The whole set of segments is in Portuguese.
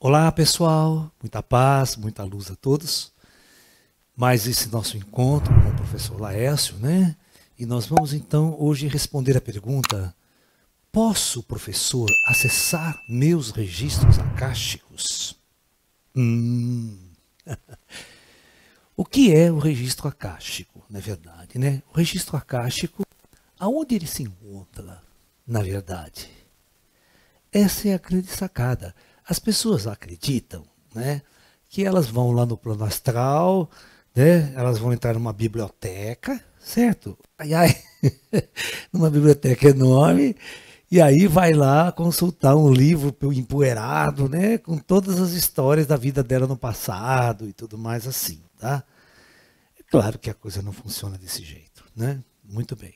Olá pessoal, muita paz, muita luz a todos. Mais esse nosso encontro com o professor Laércio, né? E nós vamos então hoje responder a pergunta: posso, professor, acessar meus registros acásticos? Hum. o que é o registro acástico, na verdade, né? O registro acástico, aonde ele se encontra, na verdade? Essa é a grande sacada as pessoas acreditam né, que elas vão lá no plano astral, né, elas vão entrar numa biblioteca, certo? Ai, ai, numa biblioteca enorme, e aí vai lá consultar um livro empoeirado, né, com todas as histórias da vida dela no passado e tudo mais assim, tá? É claro que a coisa não funciona desse jeito, né? Muito bem.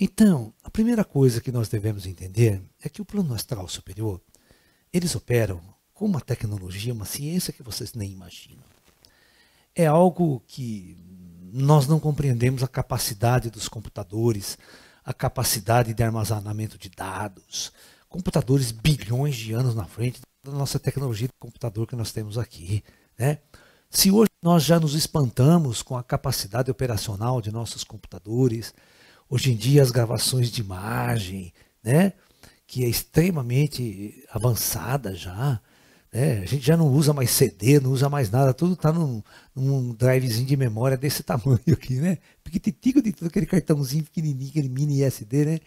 Então, a primeira coisa que nós devemos entender é que o plano astral superior eles operam com uma tecnologia, uma ciência que vocês nem imaginam. É algo que nós não compreendemos a capacidade dos computadores, a capacidade de armazenamento de dados. Computadores bilhões de anos na frente da nossa tecnologia de computador que nós temos aqui. Né? Se hoje nós já nos espantamos com a capacidade operacional de nossos computadores, hoje em dia as gravações de imagem, né? que é extremamente avançada já. Né? A gente já não usa mais CD, não usa mais nada, tudo está num, num, drivezinho de memória desse tamanho aqui, né? tico de tudo, aquele cartãozinho pequenininho, aquele mini SD, né?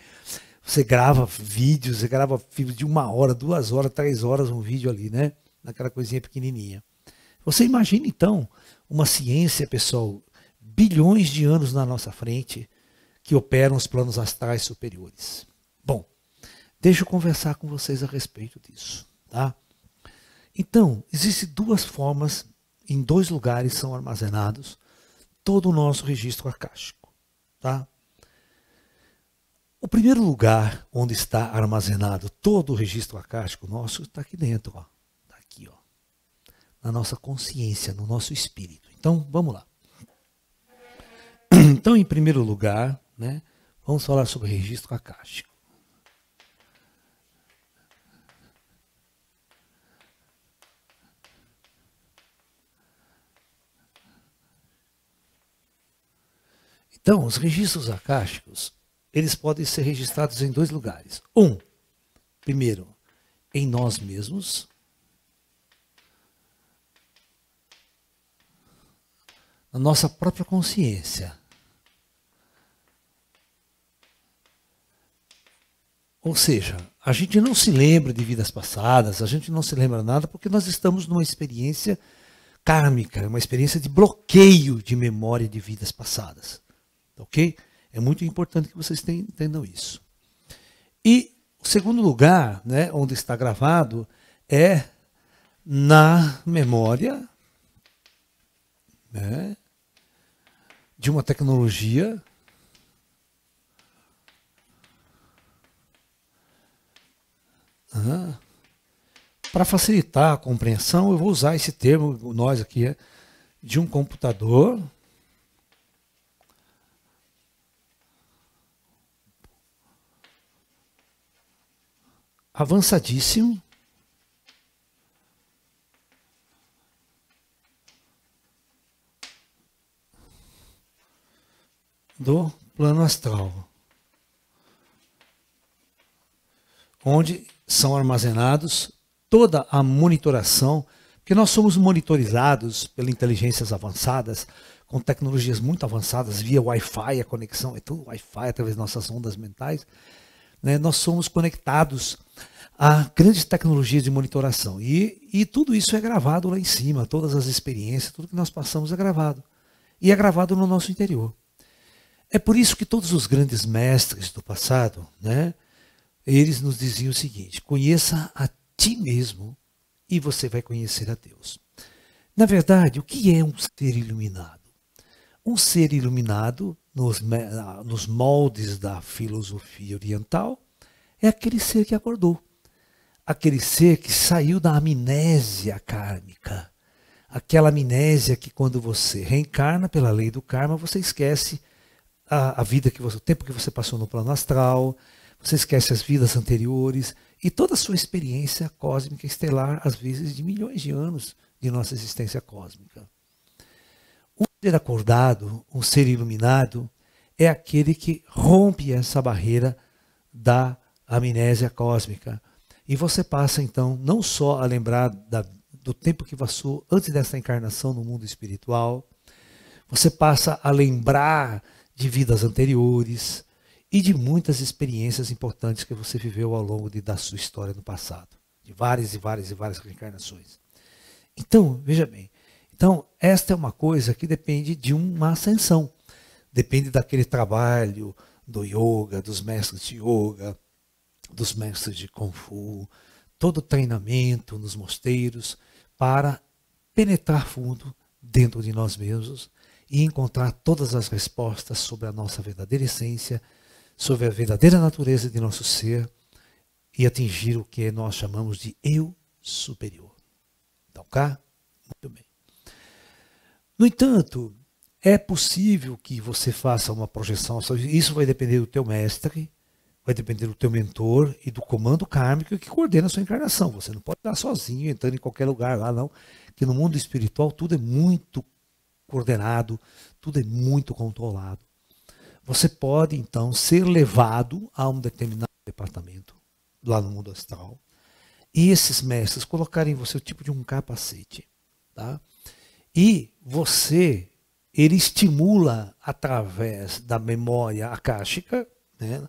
Você grava vídeos, você grava filmes de uma hora, duas horas, três horas um vídeo ali, né? Naquela coisinha pequenininha. Você imagina então uma ciência, pessoal, bilhões de anos na nossa frente, que operam os planos astrais superiores. Bom, Deixa eu conversar com vocês a respeito disso, tá? Então, existem duas formas, em dois lugares são armazenados todo o nosso registro arcástico, tá? O primeiro lugar onde está armazenado todo o registro arcástico nosso está aqui dentro, ó. Está aqui, ó. Na nossa consciência, no nosso espírito. Então, vamos lá. Então, em primeiro lugar, né, vamos falar sobre registro acástico. Então, os registros akáshicos eles podem ser registrados em dois lugares. Um, primeiro, em nós mesmos. Na nossa própria consciência. Ou seja, a gente não se lembra de vidas passadas, a gente não se lembra nada porque nós estamos numa experiência kármica, uma experiência de bloqueio de memória de vidas passadas. Tá ok? É muito importante que vocês entendam isso. E o segundo lugar, né, onde está gravado, é na memória né, de uma tecnologia uhum. para facilitar a compreensão, eu vou usar esse termo, nós aqui, é, de um computador avançadíssimo. Do plano astral, onde são armazenados toda a monitoração, porque nós somos monitorizados pelas inteligências avançadas, com tecnologias muito avançadas, via Wi-Fi, a conexão, é tudo Wi-Fi através das nossas ondas mentais. Né? Nós somos conectados a grandes tecnologias de monitoração. E, e tudo isso é gravado lá em cima, todas as experiências, tudo que nós passamos é gravado. E é gravado no nosso interior. É por isso que todos os grandes mestres do passado, né, eles nos diziam o seguinte: conheça a ti mesmo e você vai conhecer a Deus. Na verdade, o que é um ser iluminado? Um ser iluminado, nos, ah, nos moldes da filosofia oriental, é aquele ser que acordou aquele ser que saiu da amnésia kármica. Aquela amnésia que quando você reencarna pela lei do karma, você esquece a, a vida que você, o tempo que você passou no plano astral, você esquece as vidas anteriores e toda a sua experiência cósmica estelar, às vezes de milhões de anos de nossa existência cósmica. Um ser acordado, um ser iluminado, é aquele que rompe essa barreira da amnésia cósmica. E você passa então não só a lembrar da, do tempo que passou antes dessa encarnação no mundo espiritual, você passa a lembrar de vidas anteriores e de muitas experiências importantes que você viveu ao longo de, da sua história no passado, de várias e várias e várias reencarnações. Então, veja bem, então esta é uma coisa que depende de uma ascensão, depende daquele trabalho do yoga, dos mestres de yoga, dos mestres de Kung Fu, todo treinamento nos mosteiros, para penetrar fundo dentro de nós mesmos e encontrar todas as respostas sobre a nossa verdadeira essência, sobre a verdadeira natureza de nosso ser e atingir o que nós chamamos de eu superior. Então, cá, muito bem. No entanto, é possível que você faça uma projeção, isso vai depender do teu mestre, vai depender do teu mentor e do comando kármico que coordena a sua encarnação. Você não pode estar sozinho, entrando em qualquer lugar lá, não. Que no mundo espiritual tudo é muito coordenado, tudo é muito controlado. Você pode, então, ser levado a um determinado departamento, lá no mundo astral, e esses mestres colocarem em você o tipo de um capacete. Tá? E você, ele estimula através da memória akáshica, né,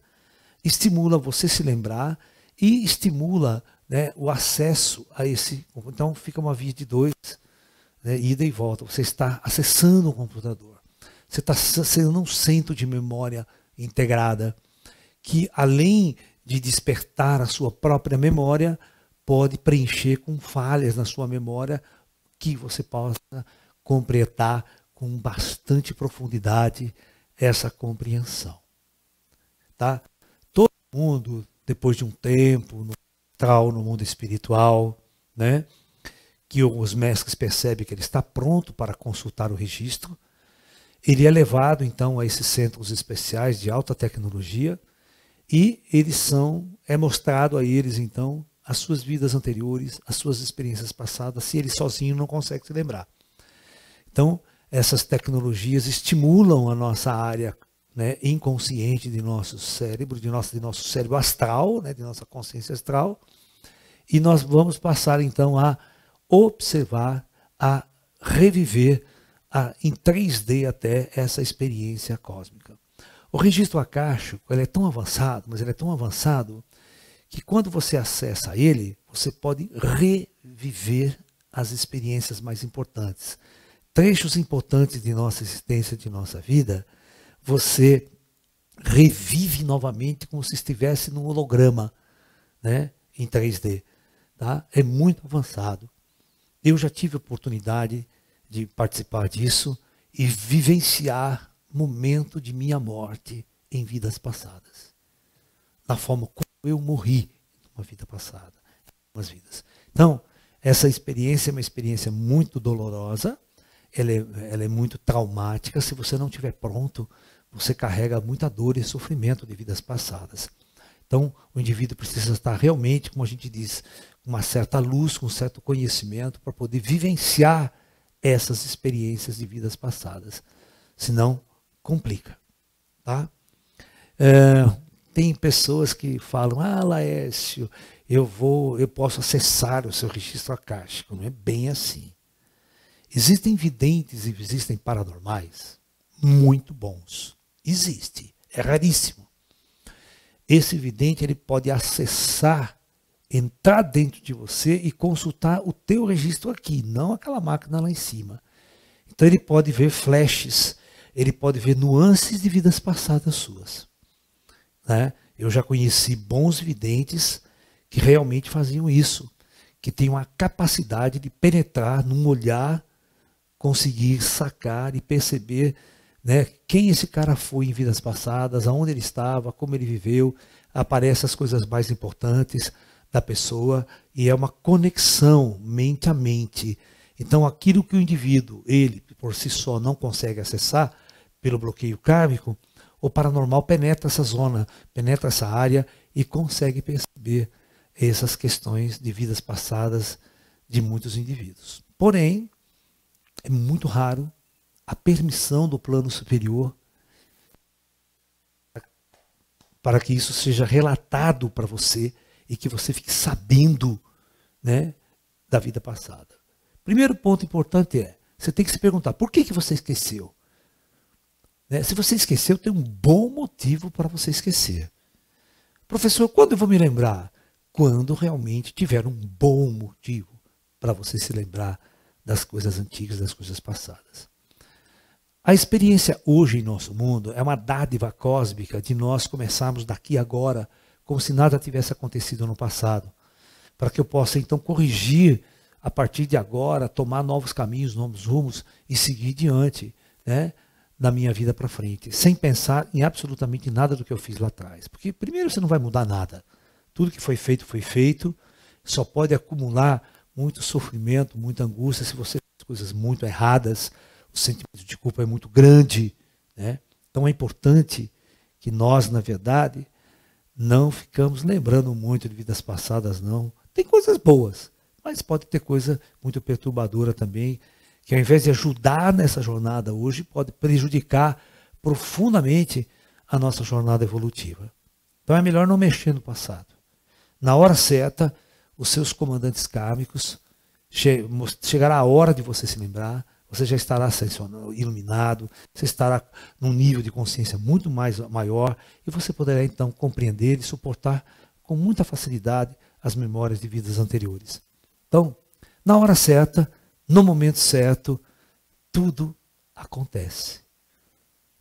estimula você se lembrar e estimula né, o acesso a esse. Então fica uma via de dois, né, ida e volta. Você está acessando o computador. Você está sendo um centro de memória integrada que, além de despertar a sua própria memória, pode preencher com falhas na sua memória que você possa completar com bastante profundidade essa compreensão. Tá? mundo depois de um tempo, no tal, no mundo espiritual, né? que os mestres percebem que ele está pronto para consultar o registro. Ele é levado então a esses centros especiais de alta tecnologia e eles são é mostrado a eles então as suas vidas anteriores, as suas experiências passadas, se ele sozinho não consegue se lembrar. Então, essas tecnologias estimulam a nossa área né, inconsciente de nosso cérebro, de nosso, de nosso cérebro astral, né, de nossa consciência astral. E nós vamos passar então a observar, a reviver a, em 3D até essa experiência cósmica. O registro akáshico ele é tão avançado, mas ele é tão avançado que quando você acessa ele, você pode reviver as experiências mais importantes. Trechos importantes de nossa existência, de nossa vida, você revive novamente como se estivesse num holograma, né, em 3D, tá? É muito avançado. Eu já tive oportunidade de participar disso e vivenciar momento de minha morte em vidas passadas, na forma como eu morri numa vida passada, em vidas. Então, essa experiência é uma experiência muito dolorosa, ela é, ela é muito traumática. Se você não estiver pronto, você carrega muita dor e sofrimento de vidas passadas. Então, o indivíduo precisa estar realmente, como a gente diz, com uma certa luz, com um certo conhecimento, para poder vivenciar essas experiências de vidas passadas. Senão, complica. Tá? É, tem pessoas que falam, ah, Laércio, eu vou, eu posso acessar o seu registro acástico. Não é bem assim. Existem videntes e existem paranormais muito bons. Existe, é raríssimo. Esse vidente ele pode acessar, entrar dentro de você e consultar o teu registro aqui, não aquela máquina lá em cima. Então ele pode ver flashes, ele pode ver nuances de vidas passadas suas. Né? Eu já conheci bons videntes que realmente faziam isso, que tinham a capacidade de penetrar num olhar, conseguir sacar e perceber né? Quem esse cara foi em vidas passadas, aonde ele estava, como ele viveu, aparecem as coisas mais importantes da pessoa e é uma conexão mente a mente. Então, aquilo que o indivíduo, ele por si só não consegue acessar pelo bloqueio kármico, o paranormal penetra essa zona, penetra essa área e consegue perceber essas questões de vidas passadas de muitos indivíduos. Porém, é muito raro a permissão do plano superior para que isso seja relatado para você e que você fique sabendo né, da vida passada. Primeiro ponto importante é, você tem que se perguntar, por que, que você esqueceu? Né? Se você esqueceu, tem um bom motivo para você esquecer. Professor, quando eu vou me lembrar? Quando realmente tiver um bom motivo para você se lembrar das coisas antigas, das coisas passadas. A experiência hoje em nosso mundo é uma dádiva cósmica de nós começarmos daqui agora, como se nada tivesse acontecido no passado, para que eu possa então corrigir a partir de agora, tomar novos caminhos, novos rumos e seguir diante, né? da minha vida para frente, sem pensar em absolutamente nada do que eu fiz lá atrás. Porque primeiro você não vai mudar nada. Tudo que foi feito foi feito, só pode acumular muito sofrimento, muita angústia se você fez coisas muito erradas, o sentimento de culpa é muito grande. Né? Então é importante que nós, na verdade, não ficamos lembrando muito de vidas passadas, não. Tem coisas boas, mas pode ter coisa muito perturbadora também, que ao invés de ajudar nessa jornada hoje, pode prejudicar profundamente a nossa jornada evolutiva. Então é melhor não mexer no passado. Na hora certa, os seus comandantes kármicos che chegará a hora de você se lembrar você já estará iluminado, você estará num nível de consciência muito mais maior e você poderá então compreender e suportar com muita facilidade as memórias de vidas anteriores. Então, na hora certa, no momento certo, tudo acontece.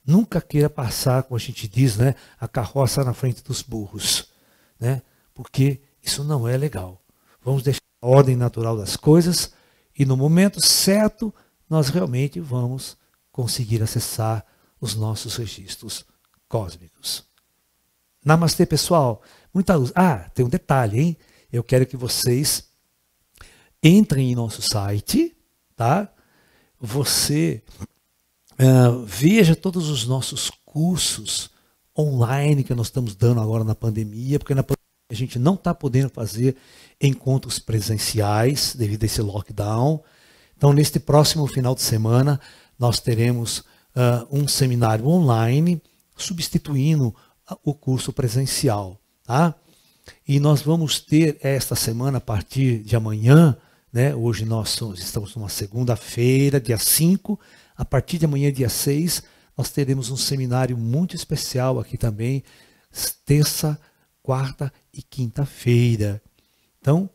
Nunca queira passar, como a gente diz, né, a carroça na frente dos burros, né? Porque isso não é legal. Vamos deixar a ordem natural das coisas e no momento certo nós realmente vamos conseguir acessar os nossos registros cósmicos. Namastê, pessoal. Muita luz. Ah, tem um detalhe, hein? Eu quero que vocês entrem em nosso site, tá? Você uh, veja todos os nossos cursos online que nós estamos dando agora na pandemia, porque na pandemia a gente não está podendo fazer encontros presenciais devido a esse lockdown. Então, neste próximo final de semana, nós teremos uh, um seminário online substituindo ah, o curso presencial. Tá? E nós vamos ter esta semana, a partir de amanhã, né? hoje nós estamos numa segunda-feira, dia 5, a partir de amanhã, dia 6, nós teremos um seminário muito especial aqui também, terça, quarta e quinta-feira. Então,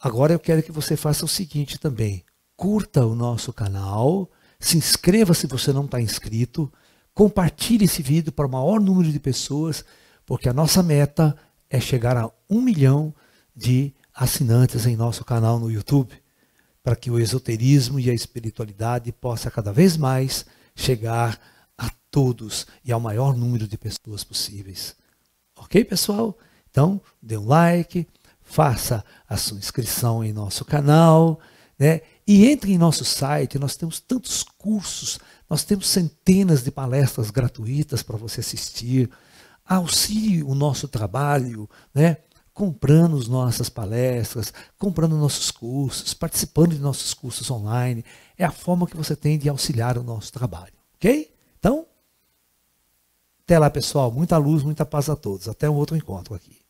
agora eu quero que você faça o seguinte também curta o nosso canal, se inscreva se você não está inscrito, compartilhe esse vídeo para o maior número de pessoas, porque a nossa meta é chegar a um milhão de assinantes em nosso canal no YouTube, para que o esoterismo e a espiritualidade possa cada vez mais chegar a todos e ao maior número de pessoas possíveis. Ok, pessoal? Então, dê um like, faça a sua inscrição em nosso canal, né? E entre em nosso site, nós temos tantos cursos, nós temos centenas de palestras gratuitas para você assistir. Auxilie o nosso trabalho, né? comprando as nossas palestras, comprando nossos cursos, participando de nossos cursos online. É a forma que você tem de auxiliar o nosso trabalho, ok? Então, até lá, pessoal. Muita luz, muita paz a todos. Até um outro encontro aqui.